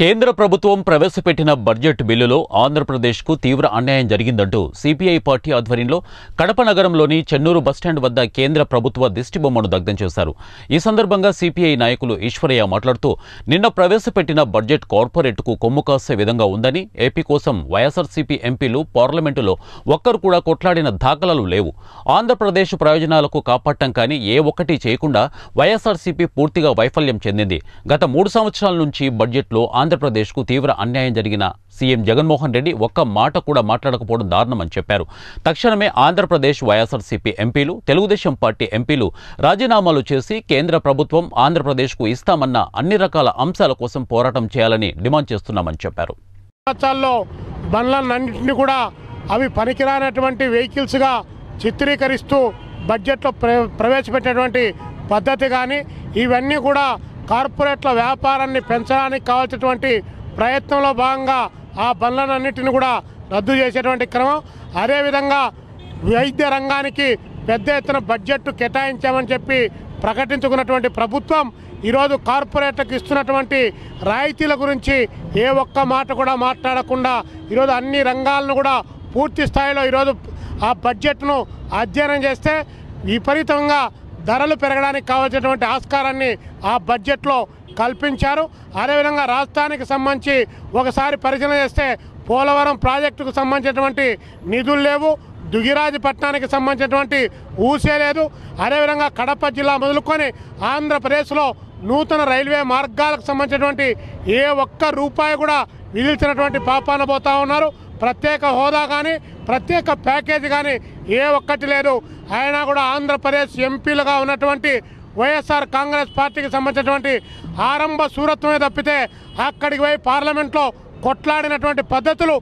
కేంద్ర ప్రభుత్వం ప్రవేశపెట్టిన బడ్జెట్ బిల్లులో ఆంధ్రప్రదేశ్కు తీవ్ర అన్యాయం జరిగిందంటూ సిపిఐ పార్టీ ఆధ్వర్యంలో కడప నగరంలోని చెన్నూరు బస్టాండ్ వద్ద కేంద్ర ప్రభుత్వ దిష్టిబొమ్మను దగ్ధం చేశారు ఈ సందర్భంగా సిపిఐ నాయకులు ఈశ్వరయ్య మాట్లాడుతూ నిన్న ప్రవేశపెట్టిన బడ్జెట్ కార్పొరేట్కు కొమ్ము కాసే విధంగా ఉందని ఏపీ కోసం వైఎస్ఆర్సీపీ ఎంపీలు పార్లమెంటులో ఒక్కరు కూడా కొట్లాడిన దాఖలాలు లేవు ఆంధ్రప్రదేశ్ ప్రయోజనాలకు కాపాడటం కానీ ఏ ఒక్కటి చేయకుండా వైఎస్ఆర్సీపీ పూర్తిగా వైఫల్యం చెందింది గత మూడు సంవత్సరాల నుంచి బడ్జెట్లో ఆంధ్రప్రదేశ్కు తీవ్ర అన్యాయం జరిగిన సీఎం జగన్మోహన్ రెడ్డి ఒక్క మాట కూడా మాట్లాడకపోవడం దారుణమని చెప్పారు తక్షణమే ఆంధ్రప్రదేశ్ వైఎస్ఆర్సీపీ ఎంపీలు తెలుగుదేశం పార్టీ ఎంపీలు రాజీనామాలు చేసి కేంద్ర ప్రభుత్వం ఆంధ్రప్రదేశ్కు ఇస్తామన్న అన్ని రకాల అంశాల కోసం పోరాటం చేయాలని డిమాండ్ చేస్తున్నామని చెప్పారు కూడా అవి పనికిరానటువంటి వెహికల్స్గా చిత్రీకరిస్తూ బడ్జెట్లో ప్రవేశపెట్టేటువంటి పద్ధతి కానీ ఇవన్నీ కూడా కార్పొరేట్ల వ్యాపారాన్ని పెంచడానికి కావాల్సినటువంటి ప్రయత్నంలో భాగంగా ఆ బండ్లన్నింటిని కూడా రద్దు చేసేటువంటి క్రమం అదేవిధంగా వైద్య రంగానికి పెద్ద ఎత్తున బడ్జెట్ కేటాయించామని చెప్పి ప్రకటించుకున్నటువంటి ప్రభుత్వం ఈరోజు కార్పొరేట్లకు ఇస్తున్నటువంటి రాయితీల గురించి ఏ ఒక్క మాట కూడా మాట్లాడకుండా ఈరోజు అన్ని రంగాలను కూడా పూర్తి స్థాయిలో ఈరోజు ఆ బడ్జెట్ను అధ్యయనం చేస్తే విపరీతంగా ధరలు పెరగడానికి కావాల్సినటువంటి ఆస్కారాన్ని ఆ బడ్జెట్లో కల్పించారు అదేవిధంగా రాష్ట్రానికి సంబంధించి ఒకసారి పరిశీలన చేస్తే పోలవరం ప్రాజెక్టుకు సంబంధించినటువంటి నిధులు లేవు దుగిరాజపట్నానికి సంబంధించినటువంటి ఊసే లేదు అదేవిధంగా కడప జిల్లా మొదలుకొని ఆంధ్రప్రదేశ్లో నూతన రైల్వే మార్గాలకు సంబంధించినటువంటి ఏ ఒక్క రూపాయి కూడా విధిల్చినటువంటి పాపాన పోతా ఉన్నారు ప్రత్యేక హోదా కానీ ప్రత్యేక ప్యాకేజీ కానీ ఏ ఒక్కటి లేదు ఆయన కూడా ఆంధ్రప్రదేశ్ ఎంపీలుగా ఉన్నటువంటి వైఎస్ఆర్ కాంగ్రెస్ పార్టీకి సంబంధించినటువంటి ఆరంభ సూరత్వమే తప్పితే అక్కడికి పోయి పార్లమెంట్లో కొట్లాడినటువంటి పద్ధతులు